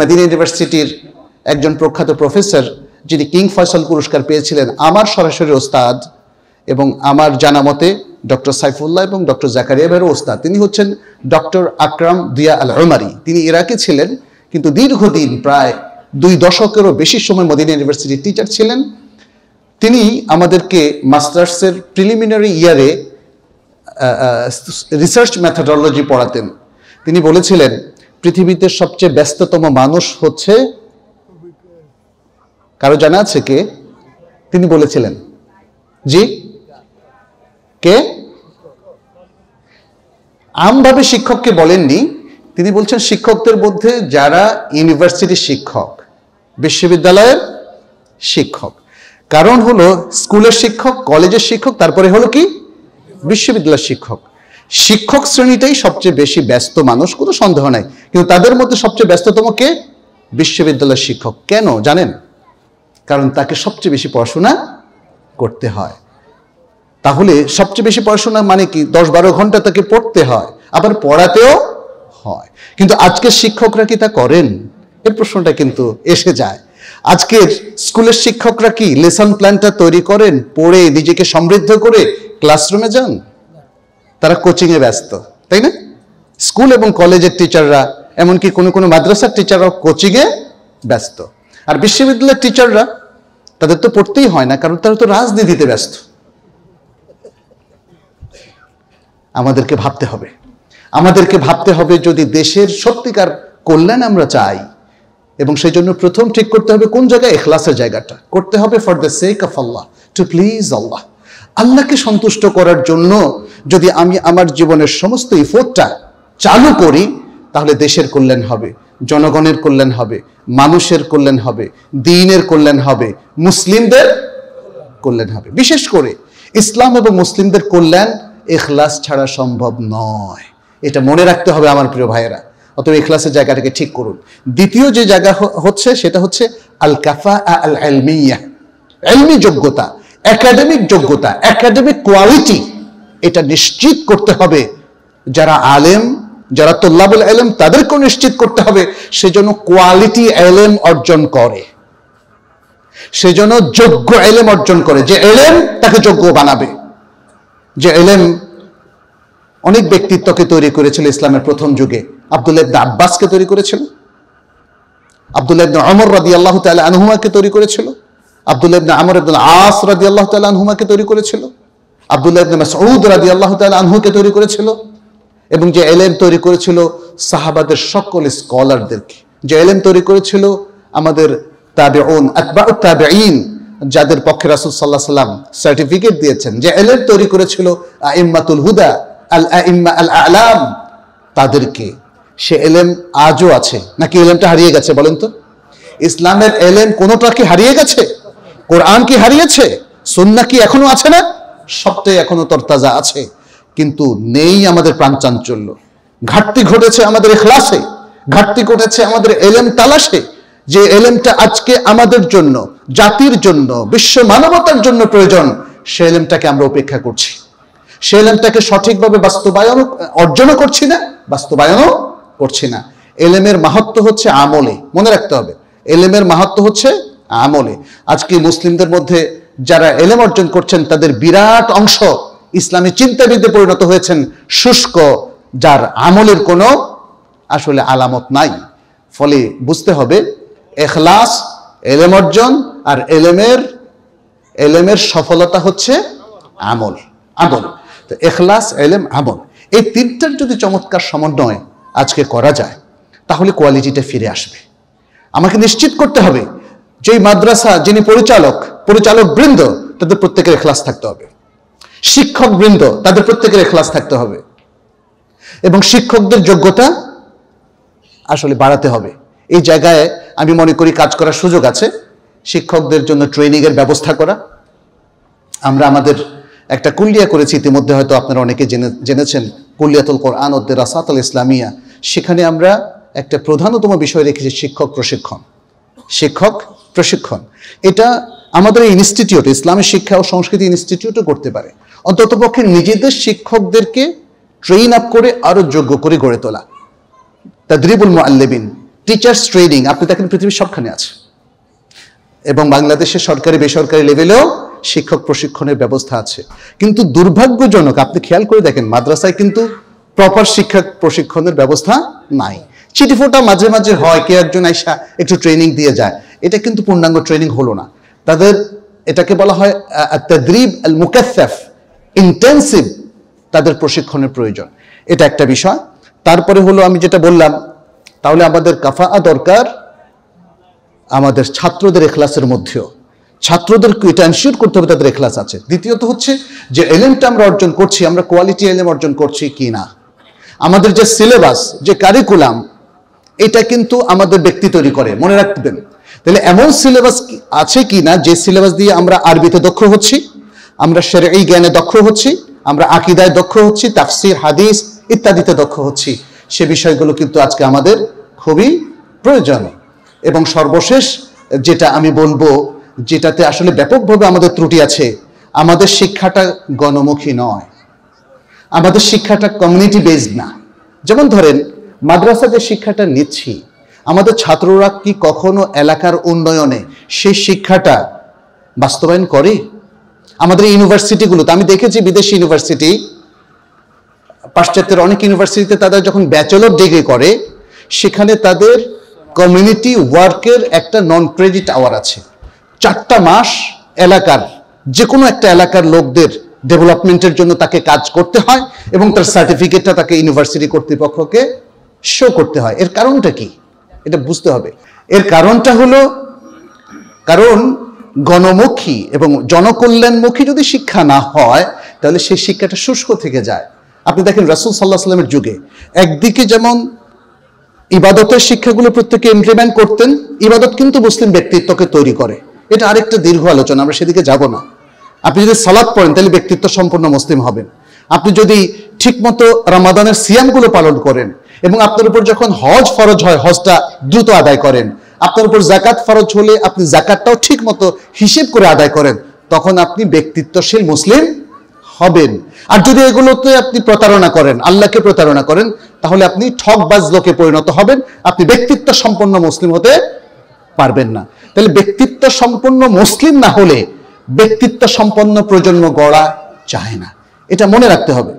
Medina ইউনিভার্সিটির একজন প্রখ্যাত প্রফেসর যিনি কিং ফয়সল পুরস্কার পেয়েছিলেন আমার সরাসরি ওস্তাদ এবং আমার জানা মতে ডক্টর সাইফুল্লাহ এবং ডক্টর জাকারিয়া ভাইয়ের ওস্তাদ তিনি হচ্ছেন ডক্টর আকরাম দিয়া আল উমারি তিনি ইরাকে ছিলেন কিন্তু দীর্ঘদিন প্রায় দুই দশকেরও বেশি সময় মদিনা ইউনিভার্সিটির টিচার ছিলেন তিনি আমাদেরকে মাস্টার্সের প্রিলিমিনারি ইয়ারে রিসার্চ ম্যাথাডলজি পড়াতেন তিনি বলেছিলেন পৃথিবীতে সবচেয়ে ব্যস্ততম মানুষ হচ্ছে কারো জানা আছে কে তিনি বলেছিলেন জি কে আমভাবে শিক্ষককে বলেননি তিনি বলছেন শিক্ষকদের মধ্যে যারা ইউনিভার্সিটির শিক্ষক বিশ্ববিদ্যালয়ের শিক্ষক কারণ হলো স্কুলের শিক্ষক কলেজের শিক্ষক তারপরে হলো কি বিশ্ববিদ্যালয়ের শিক্ষক শিক্ষক শ্রেণীটাই সবচেয়ে বেশি ব্যস্ত মানুষ কোনো সন্দেহ নাই কিন্তু তাদের মধ্যে সবচেয়ে ব্যস্ততম কে বিশ্ববিদ্যালয়ের শিক্ষক কেন জানেন কারণ তাকে সবচেয়ে বেশি পড়াশোনা করতে হয় তাহলে সবচেয়ে বেশি পড়াশোনা মানে কি দশ বারো ঘন্টা তাকে পড়তে হয় আবার পড়াতেও হয় কিন্তু আজকের শিক্ষকরা কি তা করেন এর প্রশ্নটা কিন্তু এসে যায় আজকের স্কুলের শিক্ষকরা কি লেসন প্ল্যানটা তৈরি করেন পড়ে নিজেকে সমৃদ্ধ করে ক্লাসরুমে যান তারা কোচিংয়ে ব্যস্ত তাই না স্কুল এবং কলেজের টিচাররা এমনকি কোনো কোনো মাদ্রাসার টিচাররাও কোচিংয়ে ব্যস্ত আর বিশ্ববিদ্যালয়ের টিচাররা তাদের তো পড়তেই হয় না কারণ তারা তো রাজনীতিতে ব্যস্ত আমাদেরকে ভাবতে হবে আমাদেরকে ভাবতে হবে যদি দেশের সত্যিকার কল্যাণ আমরা চাই এবং সেই জন্য প্রথম ঠিক করতে হবে কোন জায়গায় এখলাসের জায়গাটা করতে হবে for the sake of Allah to please Allah আল্লাহকে সন্তুষ্ট করার জন্য যদি আমি আমার জীবনের সমস্ত ইফোর্টটা চালু করি তাহলে দেশের কল্যাণ হবে জনগণের কল্যাণ হবে মানুষের কল্যাণ হবে দিনের কল্যাণ হবে মুসলিমদের কল্যাণ হবে বিশেষ করে ইসলাম এবং মুসলিমদের কল্যাণ এখলাস ছাড়া সম্ভব নয় এটা মনে রাখতে হবে আমার প্রিয় ভাইয়েরা অতএব এখলাসের জায়গাটাকে ঠিক করুন দ্বিতীয় যে জায়গা হচ্ছে সেটা হচ্ছে আল কাফা আল এলমিয়া এলমি যোগ্যতা একাডেমিক যোগ্যতা একাডেমিক কোয়ালিটি এটা নিশ্চিত করতে হবে যারা আলেম যারা তোল্লাবুল এলেম তাদেরকেও নিশ্চিত করতে হবে সেজন্য কোয়ালিটি এলেম অর্জন করে সেজন্য যোগ্য এলেম অর্জন করে যে এলেম তাকে যোগ্য বানাবে যে এলেম অনেক ব্যক্তিত্বকে তৈরি করেছিল ইসলামের প্রথম যুগে আবদুল্লাহ আব্বাসকে তৈরি করেছিল আবদুল্লাহ অমর রাদি আল্লাহ তাল আনহুমাকে তৈরি করেছিল আবদুল্লাহ ইবনে আমর ইবনুল আস রাদিয়াল্লাহু তাআলা আনহুমাকে তৈরি করেছিল আবদুল্লাহ ইবনে মাসউদ রাদিয়াল্লাহু তাআলা আনহুকে তৈরি করেছিল এবং যে এলএম তৈরি করেছিল সাহাবাদের সকল স্কলারদেরকে যে এলএম তৈরি করেছিল আমাদের তাবেউন আকবা তাবেঈন যাদের পক্ষে রাসূল সাল্লাল্লাহু আলাইহি সাল্লাম সার্টিফিকেট দিয়েছেন যে এলএম তৈরি করেছিল আইম্মাতুল হুদা আল আইম্মা আল আলাম তাদেরকে সে এলএম আজও আছে নাকি এলএমটা হারিয়ে গেছে বলেন তো ইসলামের এলএম কোনোটা কি হারিয়ে গেছে কোরআন কি হারিয়েছে সন্না কি এখনো আছে না সবটাই এখনো তরতাজা আছে কিন্তু নেই আমাদের প্রাণ চাঞ্চল্য ঘাটতি ঘটেছে আমাদের এখলাসে ঘাটতি ঘটেছে আমাদের এলেম তালাশে যে এলেমটা আজকে আমাদের জন্য জাতির জন্য বিশ্ব মানবতার জন্য প্রয়োজন সে এলেমটাকে আমরা উপেক্ষা করছি সে এলেমটাকে সঠিকভাবে বাস্তবায়ন অর্জনও করছি না বাস্তবায়নও করছি না এলেমের মাহাত্ম হচ্ছে আমলে মনে রাখতে হবে এলেমের মাহাত্ম হচ্ছে আমলে আজকে মুসলিমদের মধ্যে যারা এলেম অর্জন করছেন তাদের বিরাট অংশ ইসলামী চিন্তাবিদে পরিণত হয়েছেন শুষ্ক যার আমলের কোনো আসলে আলামত নাই ফলে বুঝতে হবে এখলাস এলেম অর্জন আর এলেমের এলেমের সফলতা হচ্ছে আমল আমল তো এখলাস এলেম আমল এই তিনটার যদি চমৎকার সমন্বয় আজকে করা যায় তাহলে কোয়ালিটিটা ফিরে আসবে আমাকে নিশ্চিত করতে হবে যেই মাদ্রাসা যিনি পরিচালক পরিচালক বৃন্দ তাদের প্রত্যেকের এখলাস থাকতে হবে শিক্ষক বৃন্দ তাদের প্রত্যেকের এখলাস থাকতে হবে এবং শিক্ষকদের যোগ্যতা আসলে বাড়াতে হবে এই জায়গায় আমি মনে করি কাজ করার সুযোগ আছে শিক্ষকদের জন্য ট্রেনিংয়ের ব্যবস্থা করা আমরা আমাদের একটা কুল্লিয়া করেছি ইতিমধ্যে হয়তো আপনারা অনেকে জেনে জেনেছেন কুল্লিয়াতুল কোরআন উদ্দেরাসাতুল ইসলামিয়া সেখানে আমরা একটা প্রধানতম বিষয় রেখেছি শিক্ষক প্রশিক্ষণ শিক্ষক প্রশিক্ষণ এটা আমাদের এই ইনস্টিটিউট ইসলামী শিক্ষা ও সংস্কৃতি ইনস্টিটিউটও করতে পারে অন্ততপক্ষে নিজেদের শিক্ষকদেরকে ট্রেন আপ করে আরও যোগ্য করে গড়ে তোলা তা তাদরিবুল মোয়াল্লেবিন টিচার্স ট্রেনিং আপনি দেখেন পৃথিবীর সবখানে আছে এবং বাংলাদেশের সরকারি বেসরকারি লেভেলেও শিক্ষক প্রশিক্ষণের ব্যবস্থা আছে কিন্তু দুর্ভাগ্যজনক আপনি খেয়াল করে দেখেন মাদ্রাসায় কিন্তু প্রপার শিক্ষক প্রশিক্ষণের ব্যবস্থা নাই চিঠি ফোটা মাঝে মাঝে হয় কে একজন আইসা একটু ট্রেনিং দিয়ে যায় এটা কিন্তু পূর্ণাঙ্গ ট্রেনিং হলো না তাদের এটাকে বলা হয় তদ্রিব আল মুকাসেফ ইন্টেন্সিভ তাদের প্রশিক্ষণের প্রয়োজন এটা একটা বিষয় তারপরে হলো আমি যেটা বললাম তাহলে আমাদের কাফা দরকার আমাদের ছাত্রদের এখলাসের মধ্যেও ছাত্রদেরকে এটা এনশিওর করতে হবে তাদের এখলাস আছে দ্বিতীয়ত হচ্ছে যে এলেমটা আমরা অর্জন করছি আমরা কোয়ালিটি এলেম অর্জন করছি কি না আমাদের যে সিলেবাস যে কারিকুলাম এটা কিন্তু আমাদের ব্যক্তি তৈরি করে মনে রাখবেন তাহলে এমন সিলেবাস আছে কি না যে সিলেবাস দিয়ে আমরা আরবিতে দক্ষ হচ্ছি আমরা এই জ্ঞানে দক্ষ হচ্ছি আমরা আকিদায় দক্ষ হচ্ছি তাফসির হাদিস ইত্যাদিতে দক্ষ হচ্ছি সে বিষয়গুলো কিন্তু আজকে আমাদের খুবই প্রয়োজন এবং সর্বশেষ যেটা আমি বলবো যেটাতে আসলে ব্যাপকভাবে আমাদের ত্রুটি আছে আমাদের শিক্ষাটা গণমুখী নয় আমাদের শিক্ষাটা কমিউনিটি বেসড না যেমন ধরেন মাদ্রাসা যে শিক্ষাটা নিচ্ছি আমাদের ছাত্ররা কি কখনো এলাকার উন্নয়নে সেই শিক্ষাটা বাস্তবায়ন করে আমাদের ইউনিভার্সিটিগুলোতে আমি দেখেছি বিদেশি ইউনিভার্সিটি পাশ্চাত্যের অনেক ইউনিভার্সিটিতে তারা যখন ব্যাচেলর ডিগ্রি করে সেখানে তাদের কমিউনিটি ওয়ার্কের একটা নন ক্রেডিট আওয়ার আছে চারটা মাস এলাকার যে কোনো একটা এলাকার লোকদের ডেভেলপমেন্টের জন্য তাকে কাজ করতে হয় এবং তার সার্টিফিকেটটা তাকে ইউনিভার্সিটি কর্তৃপক্ষকে শো করতে হয় এর কারণটা কি এটা বুঝতে হবে এর কারণটা হলো কারণ গণমুখী এবং জনকল্যাণমুখী যদি শিক্ষা না হয় তাহলে সেই শিক্ষাটা শুষ্ক থেকে যায় আপনি দেখেন রাসুল সাল্লাহ সাল্লামের যুগে একদিকে যেমন ইবাদতের শিক্ষাগুলো প্রত্যেকে ইমপ্লিমেন্ট করতেন ইবাদত কিন্তু মুসলিম ব্যক্তিত্বকে তৈরি করে এটা আরেকটা দীর্ঘ আলোচনা আমরা সেদিকে যাব না আপনি যদি সালাদ পড়েন তাহলে ব্যক্তিত্ব সম্পূর্ণ মুসলিম হবেন আপনি যদি ঠিকমতো রামাদানের সিয়ামগুলো পালন করেন এবং আপনার উপর যখন হজ ফরজ হয় হজটা দ্রুত আদায় করেন আপনার উপর জাকাত ফরজ হলে আপনি জাকাতটাও ঠিক মতো হিসেব করে আদায় করেন তখন আপনি ব্যক্তিত্বশীল মুসলিম হবেন আর যদি এগুলোতে আপনি প্রতারণা করেন আল্লাহকে প্রতারণা করেন তাহলে আপনি ঠকবাজ লোকে পরিণত হবেন আপনি ব্যক্তিত্ব সম্পন্ন মুসলিম হতে পারবেন না তাহলে ব্যক্তিত্ব সম্পন্ন মুসলিম না হলে ব্যক্তিত্ব সম্পন্ন প্রজন্ম গড়া চায় না এটা মনে রাখতে হবে